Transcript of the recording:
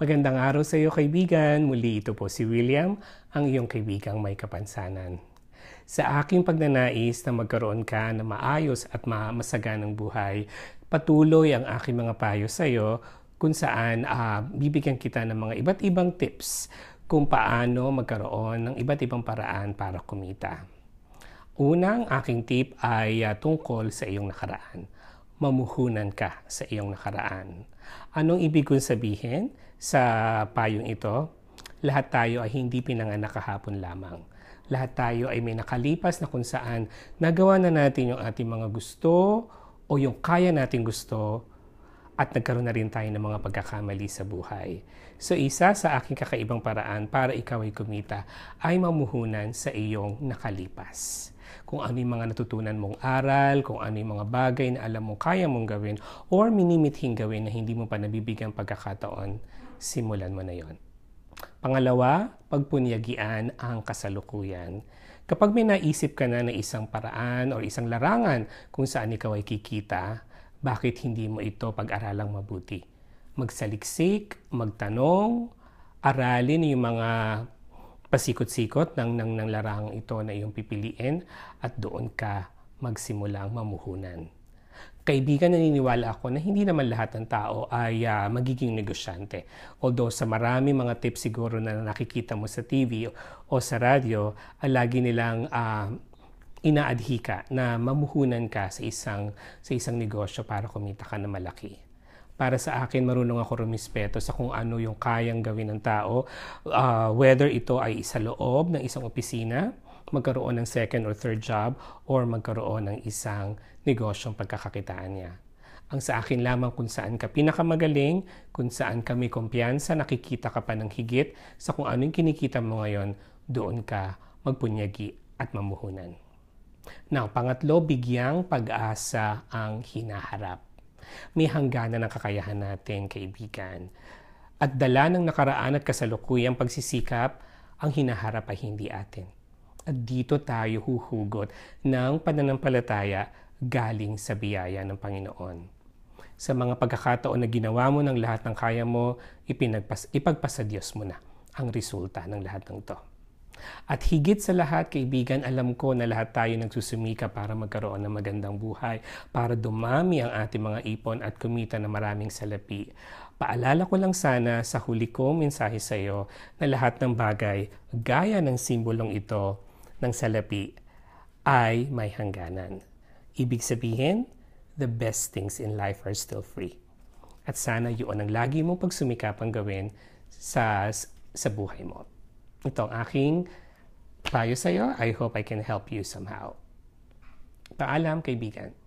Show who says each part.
Speaker 1: Magandang araw sa iyo kaibigan. Muli ito po si William, ang iyong kaibigang may kapansanan. Sa aking pagnanais na magkaroon ka ng maayos at masaganang buhay, patuloy ang aking mga payo sa iyo kung saan uh, bibigyan kita ng mga iba't ibang tips kung paano magkaroon ng iba't ibang paraan para kumita. Unang aking tip ay uh, tungkol sa iyong nakaraan mamuhunan ka sa iyong nakaraan. Anong ibig kong sabihin sa payong ito? Lahat tayo ay hindi pinanganak kahapon lamang. Lahat tayo ay may nakalipas na kung saan nagawa na natin yung ating mga gusto o yung kaya nating gusto at nagkaroon na rin tayo ng mga pagkakamali sa buhay. So isa sa aking kakaibang paraan para ikaw ay kumita ay mamuhunan sa iyong nakalipas kung ano yung mga natutunan mong aral, kung ano yung mga bagay na alam mo kaya mong gawin, or minimithing gawin na hindi mo pa nabibigyan pagkakataon, simulan mo na yon. Pangalawa, pagpunyagian ang kasalukuyan. Kapag may naisip ka na na isang paraan o isang larangan kung saan ikaw ay kikita, bakit hindi mo ito pag-aralang mabuti? Magsaliksik, magtanong, aralin yung mga pasikot-sikot ng, ng, ng larahang ito na iyong pipiliin at doon ka magsimula mamuhunan. Kaibigan, naniniwala ako na hindi naman lahat ng tao ay uh, magiging negosyante. Although sa marami mga tips siguro na nakikita mo sa TV o, sa radyo, ay ah, lagi nilang uh, inaadhika na mamuhunan ka sa isang, sa isang negosyo para kumita ka na malaki para sa akin marunong ako rumispeto sa kung ano yung kayang gawin ng tao, uh, whether ito ay isa loob ng isang opisina, magkaroon ng second or third job, or magkaroon ng isang negosyong pagkakakitaan niya ang sa akin lamang kung saan ka pinakamagaling, kung saan kami kumpiyansa, nakikita ka pa ng higit sa kung ano anong kinikita mo ngayon, doon ka magpunyagi at mamuhunan. Now, pangatlo, bigyang pag-asa ang hinaharap may hangganan ng kakayahan natin, kaibigan. At dala ng nakaraan at kasalukuyang pagsisikap ang hinaharap ay hindi atin. At dito tayo huhugot ng pananampalataya galing sa biyaya ng Panginoon sa mga pagkakataon na ginawa mo ng lahat ng kaya mo, ipinagpas, ipagpasa Diyos mo na ang resulta ng lahat ng to. At higit sa lahat, kaibigan, alam ko na lahat tayo nagsusumika para magkaroon ng magandang buhay, para dumami ang ating mga ipon at kumita ng maraming salapi. Paalala ko lang sana sa huli ko mensahe sa iyo na lahat ng bagay, gaya ng simbolong ito ng salapi, ay may hangganan. Ibig sabihin, the best things in life are still free. At sana yun ang lagi mong pagsumikapang gawin sa, sa buhay mo. Ito ang aking payo sa iyo. I hope I can help you somehow. Paalam, kaibigan.